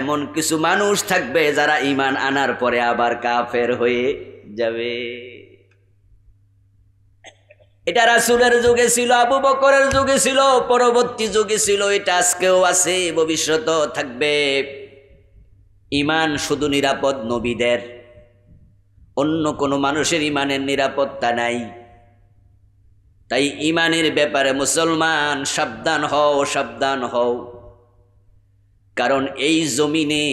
এমন কিছু মানুষ থাকবে যারা ইমান আনার পরে আবার কাফের হয়ে যাবে এটা রাসুলের যুগে ছিল আবু বকরের যুগে ছিল পরবর্তী যুগে ছিল এটা আজকেও আছে ভবিষ্যতেও থাকবে ইমান শুধু নিরাপদ নবীদের অন্য কোনো মানুষের ইমানের নিরাপত্তা নাই তাই ইমানের ব্যাপারে মুসলমান সাবধান হও সাবধান হও কারণ এই জমিনে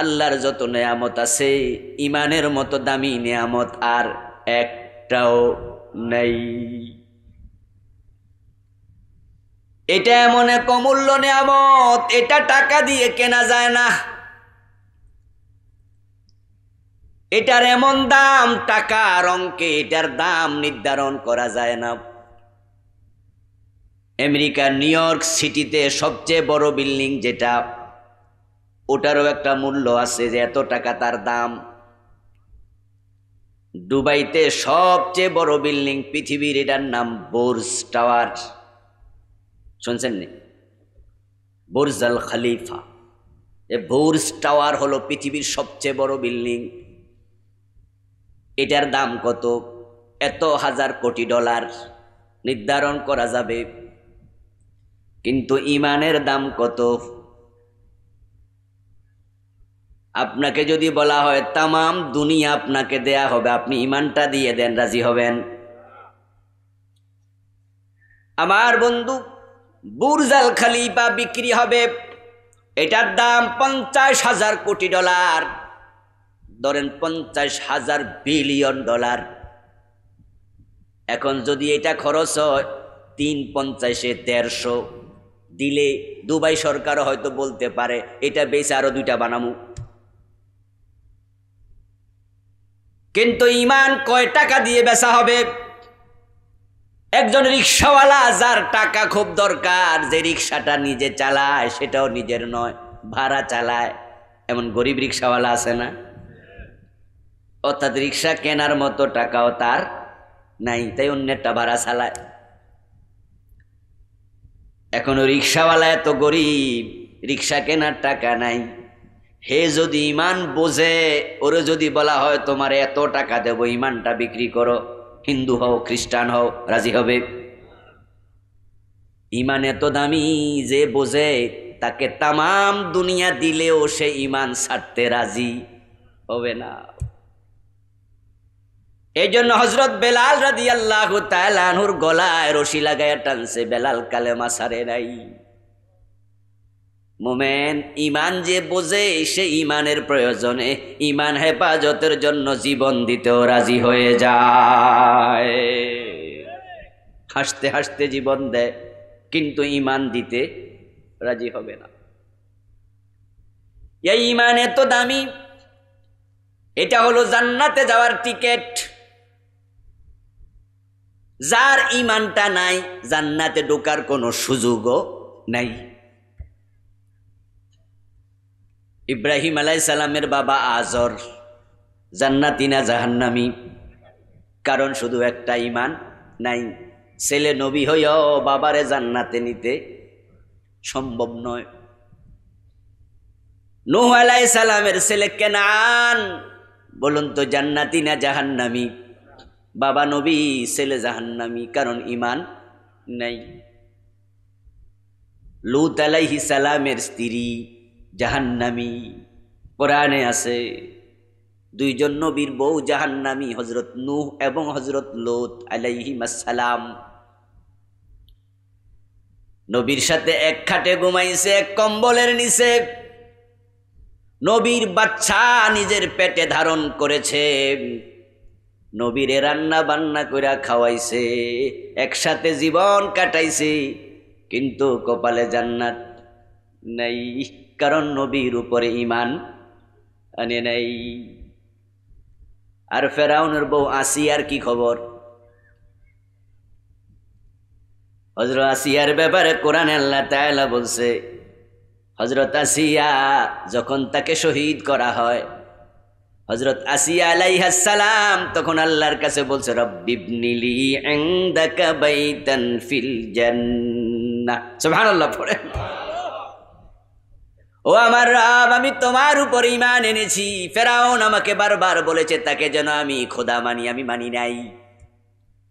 আল্লাহর যত নেয়ামত আছে ইমানের মতো দামি নেয়ামত আর একটাও নেই এটা এমন এক অমূল্য নেয়ামত এটা টাকা দিয়ে কেনা যায় না এটার এমন দাম টাকা আর অঙ্কে এটার দাম নির্ধারণ করা যায় না আমেরিকার নিউ ইয়র্ক সিটিতে সবচেয়ে বড় বিল্ডিং যেটা ওটারও একটা মূল্য আছে যে এত টাকা তার দাম দুবাইতে সবচেয়ে বড় বিল্ডিং পৃথিবীর এটার নাম বোর্জ টাওয়ার শুনছেন নি বোর্জ আল খালিফা এ বোর্জ টাওয়ার হলো পৃথিবীর সবচেয়ে বড় বিল্ডিং এটার দাম কত এত হাজার কোটি ডলার নির্ধারণ করা যাবে কিন্তু ইমানের দাম কত আপনাকে যদি বলা হয় তামাম দুনিয়া আপনাকে দেয়া হবে আপনি ইমানটা দিয়ে দেন রাজি হবেন আমার বন্ধু বুরজাল খালিফা বিক্রি হবে এটার দাম পঞ্চাশ হাজার কোটি ডলার ধরেন পঞ্চাশ হাজার বিলিয়ন ডলার এখন যদি এটা খরচ হয় তিন পঞ্চাশে দেড়শো দিলে দুবাই সরকারও হয়তো বলতে পারে এটা বেশ আরও দুইটা বানামু কিন্তু ইমান কয় টাকা দিয়ে বেচা হবে একজন রিক্সাওয়ালা যার টাকা খুব দরকার যে রিক্সাটা নিজে চালায় সেটাও নিজের নয় ভাড়া চালায় এমন গরিব রিক্সাওয়ালা আছে না অর্থাৎ রিক্সা কেনার মতো টাকাও তার নাই তাই অন্যটা ভাড়া চালায় এখনো রিক্সাওয়ালা এত গরিব রিক্সা কেনার টাকা নাই হে যদি ইমান বোঝে ওরে যদি বলা হয় তোমার এত টাকা দেব ইমানটা বিক্রি করো হিন্দু হও খ্রিস্টান হও রাজি হবে ইমান এত দামি যে বোঝে তাকে তাম দুনিয়া দিলেও সে ইমান ছাড়তে রাজি হবে না এই জন্য হজরত বেলাল রাজি আল্লাহ তালানহুর গলায় রশি লাগায় টানছে বেলাল কালেমা সারে নাই মোমেন ইমান যে বোঝে সে ইমানের প্রয়োজনে ইমান হেফাজতের জন্য জীবন দিতেও রাজি হয়ে যায় হাসতে হাসতে জীবন দেয় কিন্তু ইমান দিতে রাজি হবে না এই ইমান এত দামি এটা হলো জান্নাতে যাওয়ার টিকেট যার ইমানটা নাই জান্নাতে ঢোকার কোনো সুযোগও নাই ইব্রাহিম আলাই সালামের বাবা আজর জান্নাতিনা জাহান্নামি কারণ শুধু একটা ইমান নাই ছেলে নবী হইও বাবারে জান্নাতে নিতে সম্ভব নয় নোহ আলাই সালামের ছেলে কেনান বলুন তো জান্নাতি না জাহান্নামি বাবা নবী ছেলে জাহান্নামি কারণ ইমান নাই লুত আলাইহি সালামের স্ত্রী জাহান্নামি কোরআনে আছে দুইজন নবীর বউ জাহান্নামি হজরত নূহ এবং হজরত লোত আলাইহিমাসালাম নবীর সাথে এক খাটে ঘুমাইছে এক কম্বলের নিচে নবীর বাচ্চা নিজের পেটে ধারণ করেছে নবীরে রান্না বান্না কইরা খাওয়াইছে একসাথে জীবন কাটাইছে কিন্তু কপালে জান্নাত নাই কারণ নবীর উপরে ইমান আনে নাই আর ফেরাউনের বউ আসিয়ার কি খবর হজরত আসিয়ার ব্যাপারে কোরআন আল্লাহ তালা বলছে হজরত আসিয়া যখন তাকে শহীদ করা হয় হজরত আসিয়া সালাম তখন আল্লাহর কাছে বলছে রব্বিবনিলি বাইতান ফিল জান্নাহ সুবহানাল্লাহ পড়ে ও আমার রাব আমি তোমার উপর ইমান এনেছি ফেরাউন আমাকে বারবার বলেছে তাকে যেন আমি খোদা মানি আমি মানি নাই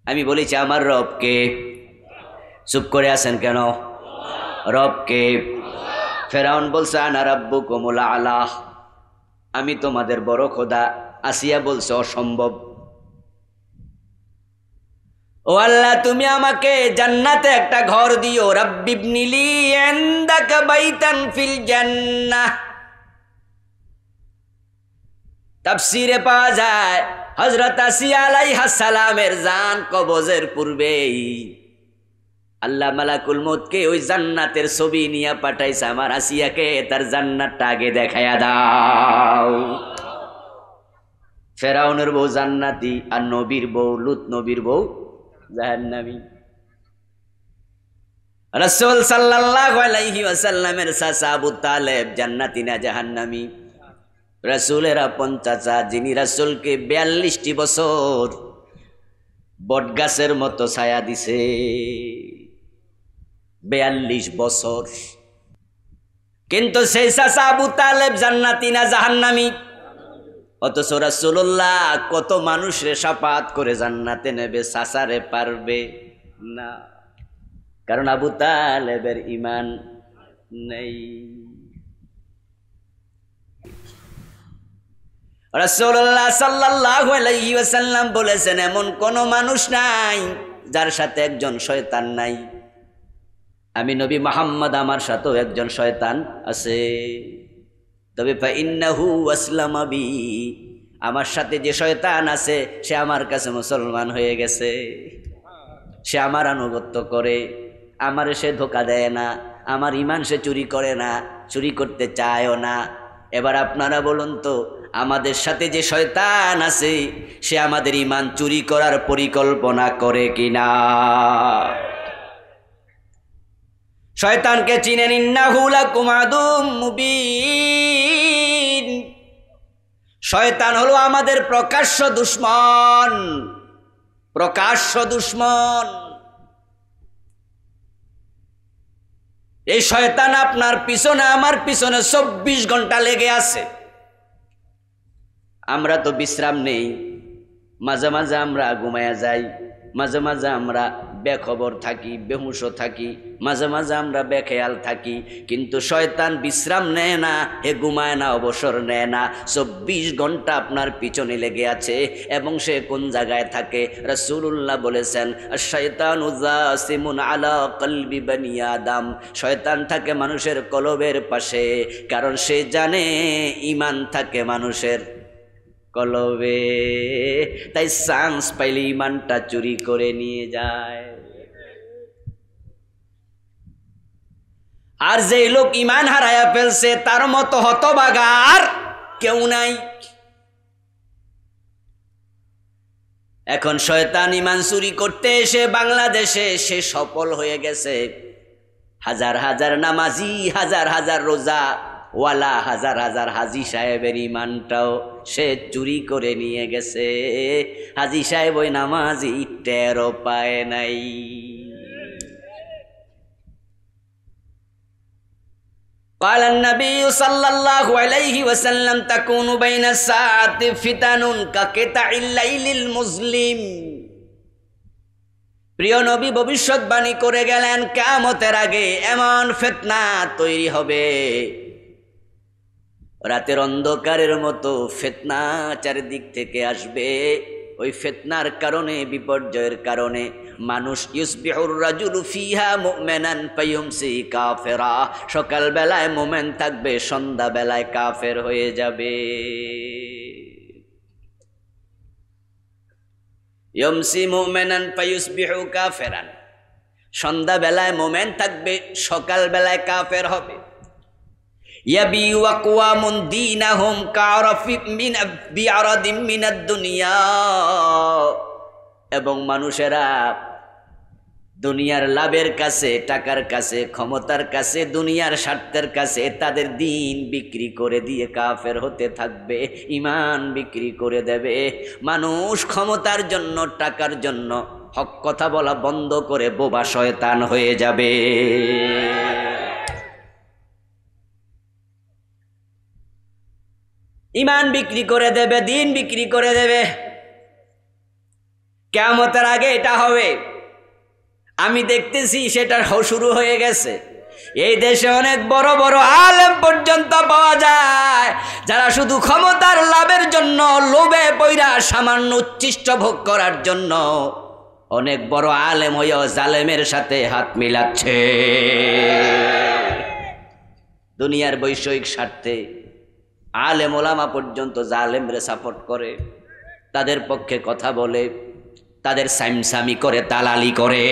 আমি বলেছি আমার রবকে চুপ করে আছেন কেন রবকে ফেরাউন বলছে আনা রাব্বু কোমলা আলাহ আমি তোমাদের বড় খোদা আসিয়া বলছে অসম্ভব ওয়া আল্লাহ তুমি আমাকে জান্নাতে একটা ঘর দিও রব্বি ইবনি লি এন্ডাক বাইতান ফিল জান্নাহ তাফসিরে পড়ে যায় হযরত آسی আলাইহিস সালামের জান কবজের পূর্বেই আল্লাহ মালাকুল موتকে ওই জান্নাতের ছবি নিয়া পাঠাইছে আমার آسیয়াকে তার জান্নাতটা আগে দেখাইয়া দাও ফেরাউনের বউ জান্নাতি আর নবীর বউ লুত নবীর বউ জাহান্নামী রসুল সাল্লাহ আলাইহি ওয়াসাল্লামের সাসা আবু তালেব জান্নাতিনা জাহান্নামী জাহান্নামি রসুলের চাচা যিনি রসুলকে বিয়াল্লিশটি বছর বটগাছের মতো ছায়া দিছে বিয়াল্লিশ বছর কিন্তু সেই চাচা আবু তালেব জান্নাতিনা জাহান্নামী অথচ রাসুল্লাহ কত মানুষ রে সাপাত করে জান্নাতে নেবে সাসারে পারবে না কারণ আবু তালেবের ইমান নেই রাসুল্লাহ সাল্লাহ আলাইসাল্লাম বলেছেন এমন কোন মানুষ নাই যার সাথে একজন শয়তান নাই আমি নবী মোহাম্মদ আমার সাথেও একজন শয়তান আছে তবে বি আমার সাথে যে শয়তান আছে সে আমার কাছে মুসলমান হয়ে গেছে সে আমার আনুগত্য করে আমার সে ধোকা দেয় না আমার ইমান সে চুরি করে না চুরি করতে চায়ও না এবার আপনারা বলুন তো আমাদের সাথে যে শয়তান আছে সে আমাদের ইমান চুরি করার পরিকল্পনা করে কিনা শয়তানকে চিনে না হুলা মুবিন শয়তান হলো আমাদের প্রকাশ্য দুশ্মন প্রকাশ্য দুশ্মন এই শয়তান আপনার পিছনে আমার পিছনে চব্বিশ ঘন্টা লেগে আছে আমরা তো বিশ্রাম নেই মাঝে মাঝে আমরা ঘুমায়া যাই মাঝে মাঝে আমরা বেখবর থাকি বেহুশো থাকি মাঝে মাঝে আমরা বেখেয়াল থাকি কিন্তু শয়তান বিশ্রাম নেয় না হে ঘুমায় না অবসর নেয় না চব্বিশ ঘন্টা আপনার পিছনে লেগে আছে এবং সে কোন জায়গায় থাকে রসুল্লাহ বলেছেন শয়তান উজাসিমুন আলা কলবি দাম শয়তান থাকে মানুষের কলবের পাশে কারণ সে জানে ইমান থাকে মানুষের কলবে তাই চান্স পাইলে ইমানটা চুরি করে নিয়ে যায় আর যে লোক ইমান হারায়া ফেলছে তার মতো হতবাগার কেউ নাই এখন শয়তান ইমান চুরি করতে এসে বাংলাদেশে সে সফল হয়ে গেছে হাজার হাজার নামাজি হাজার হাজার রোজা ওয়ালা হাজার হাজার হাজি সাহেবের ইমানটাও সে চুরি করে নিয়ে গেছে হাজি সাহেব ওই নামাজি টেরো পায় নাই قال النبي صلى الله عليه وسلم تكون بين الساعات فتن كقطع الليل المظلم প্রিয় নবী ভবিষ্যৎবাণী করে গেলেন কামতের আগে এমন ফেতনা তৈরি হবে রাতের অন্ধকারের মতো ফেতনা চারিদিক থেকে আসবে ওই ফেতনার কারণে বিপর্যয়ের কারণে মানুষ ইউসবিহুর রাজুল ফিহা মুমেনান পায়ুমসি কাফেরা সকালবেলায় মোমেন থাকবে সন্ধ্যাবেলায় কাফের হয়ে যাবে ইয়মসি মোমেনান বিহু কাফেরান সন্ধ্যাবেলায় মোমেন থাকবে সকালবেলায় কাফের হবে ইয়াবি ওয়াকুয়ামুন দীনাহুম কারাফি মিন বিআরাদিম মিনাদ দুনিয়া এবং মানুষেরা দুনিয়ার লাভের কাছে টাকার কাছে ক্ষমতার কাছে দুনিয়ার স্বার্থের কাছে তাদের দিন বিক্রি করে দিয়ে কাফের হতে থাকবে ইমান বিক্রি করে দেবে মানুষ ক্ষমতার জন্য টাকার জন্য হক কথা বলা বন্ধ করে বোবা শয়তান হয়ে যাবে ইমান বিক্রি করে দেবে দিন বিক্রি করে দেবে কেমতের আগে এটা হবে আমি দেখতেছি সেটা শুরু হয়ে গেছে এই দেশে অনেক বড় বড় আলেম পর্যন্ত পাওয়া যায় যারা শুধু ক্ষমতার লাভের জন্য লোভে পৈরা সামান্য উচ্ছিষ্ট ভোগ করার জন্য অনেক বড় আলেম ওই জালেমের সাথে হাত মিলাচ্ছে দুনিয়ার বৈষয়িক স্বার্থে আলেম ওলামা পর্যন্ত জালেমরে সাপোর্ট করে তাদের পক্ষে কথা বলে তাদের সাইমসামি করে দালালি করে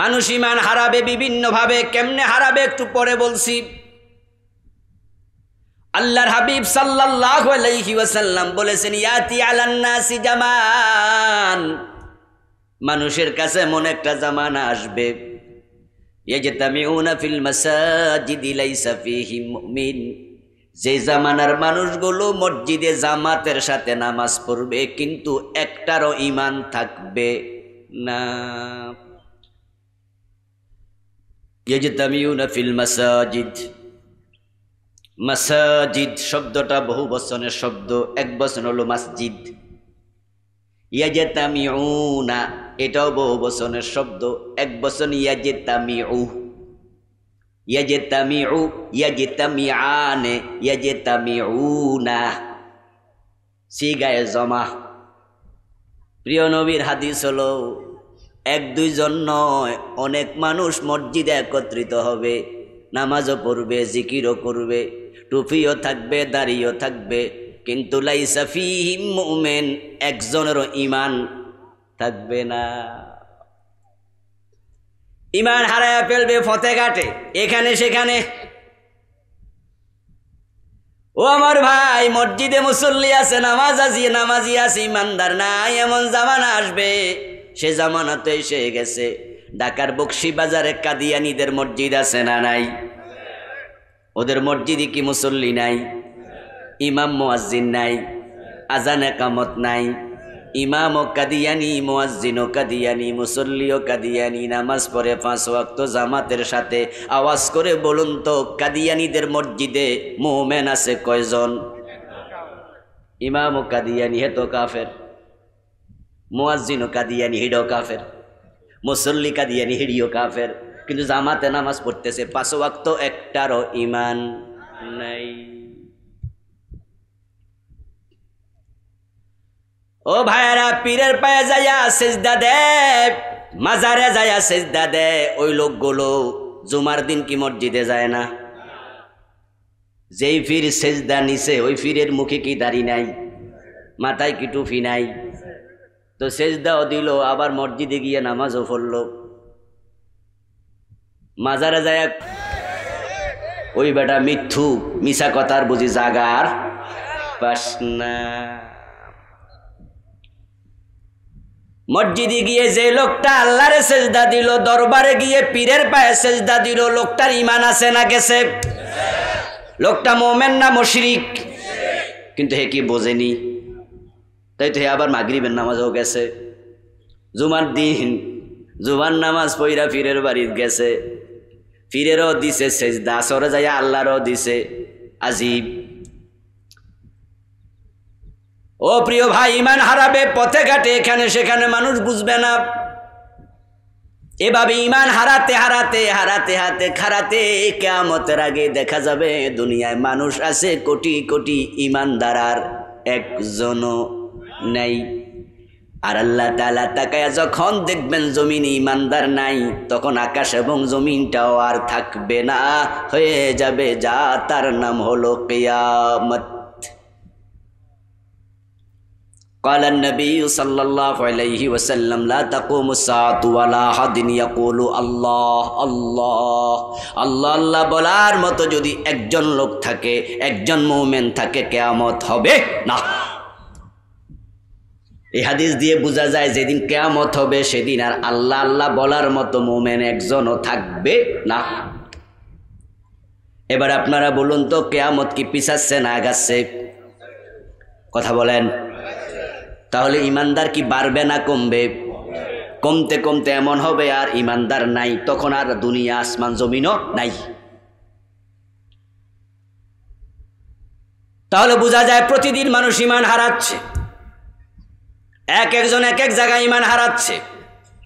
মানুষ ইমান হারাবে বিভিন্নভাবে কেমনে হারাবে একটু পরে বলছি আল্লাহর হাবিব সাল্লাল্লাহু ওয়াসাল্লাম বলেছেন ইয়াতি আলান্নাসি জামান মানুষের কাছে মনে একটা জামানা আসবে ইয়াজতামিউনা ফিল মাসাজিদি লাইসা ফিহি মুমিন যে জামানার মানুষগুলো মসজিদে জামাতের সাথে নামাজ পড়বে কিন্তু একটারও ইমান থাকবে না ফিল মাসাজিদ মাসাজিদ শব্দটা বহু বচনের শব্দ এক বচন হলো মসজিদ না এটাও বহু বচনের শব্দ এক বচন ইয়াজেতামিউ ইয়াজতামিউ ইয়াজতামিআনে ইয়াজতামিউনা সিগায়ে জমা প্রিয় নবীর হাদিস হলো এক দুইজন নয় অনেক মানুষ মসজিদে একত্রিত হবে নামাজও পড়বে জিকিরও করবে টুপিও থাকবে দাড়িও থাকবে কিন্তু লাই লাইসাফি মোমেন একজনেরও ইমান থাকবে না ইমান হারায়া ফেলবে ফতেঘাটে এখানে সেখানে ও আমার ভাই মসজিদে মুসল্লি আছে নামাজ আছি নামাজি আছে ইমানদার নাই এমন জামানা আসবে সে জামানা তো এসে গেছে ঢাকার বক্সি বাজারে কাদিয়ানিদের মসজিদ আছে না নাই ওদের মসজিদে কি মুসল্লি নাই ইমাম মোয়াজিন নাই আজান একামত নাই ইমাম কাদিয়ানি মোয়াজ্জিন কাদিয়ানি মুসল্লি কাদিয়ানি নামাজ পড়ে পাঁচ ওয়াক্ত জামাতের সাথে আওয়াজ করে বলুন তো কাদিয়ানিদের মসজিদে মোমেন আছে কয়জন ইমাম কাদিয়ানি হে তো কাফের মোয়াজ্জিন কাদিয়ানি হিডো কাফের মুসল্লি কাদিয়ানি হিডিও কাফের কিন্তু জামাতে নামাজ পড়তেছে পাঁচ ওয়াক্ত একটারও ইমান নাই ও ভাইয়ারা পীরের পায়ে যাইয়া সেজদা দে মাজারে যাইয়া সেজদা দে ওই লোকগুলো জুমার দিন কি মসজিদে যায় না যেই ফির সেজদা নিছে ওই ফিরের মুখে কি দাড়ি নাই মাথায় কি টুফি নাই তো সেজদাও দিল আবার মসজিদে গিয়ে নামাজও পড়ল মাজারে যায় ওই বেটা মিথ্যু মিশা কথার বুঝি জাগার পাস না মসজিদে গিয়ে যে লোকটা আল্লাহরে সেজদা দিল দরবারে গিয়ে পীরের পায়ে সেজদা দিল লোকটার ইমান আছে না গেছে লোকটা মোমেন না মশরিক কিন্তু হে কি বোঝেনি তাই তো হে আবার মাগরিবের নামাজও গেছে জুমার দিন জুমার নামাজ পইরা ফিরের বাড়ির গেছে ফিরেরও দিছে সেজদা সরে যাইয়া আল্লাহরও দিছে আজিব ও প্রিয় ভাই ইমান হারাবে পথে ঘাটে এখানে সেখানে মানুষ বুঝবে না এভাবে ইমান হারাতে হারাতে হারাতে হাতে খারাতে কেয়ামতের আগে দেখা যাবে দুনিয়ায় মানুষ আছে কোটি কোটি ইমানদারার একজনও নেই আর আল্লাহ তালা তাকায় যখন দেখবেন জমিন ইমানদার নাই তখন আকাশ এবং জমিনটাও আর থাকবে না হয়ে যাবে যা তার নাম হলো কেয়ামত قال النبي صلى الله عليه وسلم لا تقوم الساعة ولا حد يقول الله الله আল্লাহ আল্লাহ বলার মতো যদি একজন লোক থাকে একজন মুমিন থাকে কেয়ামত হবে না এই হাদিস দিয়ে বোঝা যায় যেদিন কেয়ামত হবে সেদিন আর আল্লাহ আল্লাহ বলার মতো মোমেন একজনও থাকবে না এবার আপনারা বলুন তো কেয়ামত কি পিছাচ্ছে না আগাচ্ছে কথা বলেন তাহলে ইমানদার কি বাড়বে না কমবে কমতে কমতে এমন হবে আর ইমানদার নাই তখন আর দুনিয়া আসমান জমিনও নাই তাহলে বোঝা যায় প্রতিদিন মানুষ ইমান হারাচ্ছে এক একজন এক এক জায়গায় ইমান হারাচ্ছে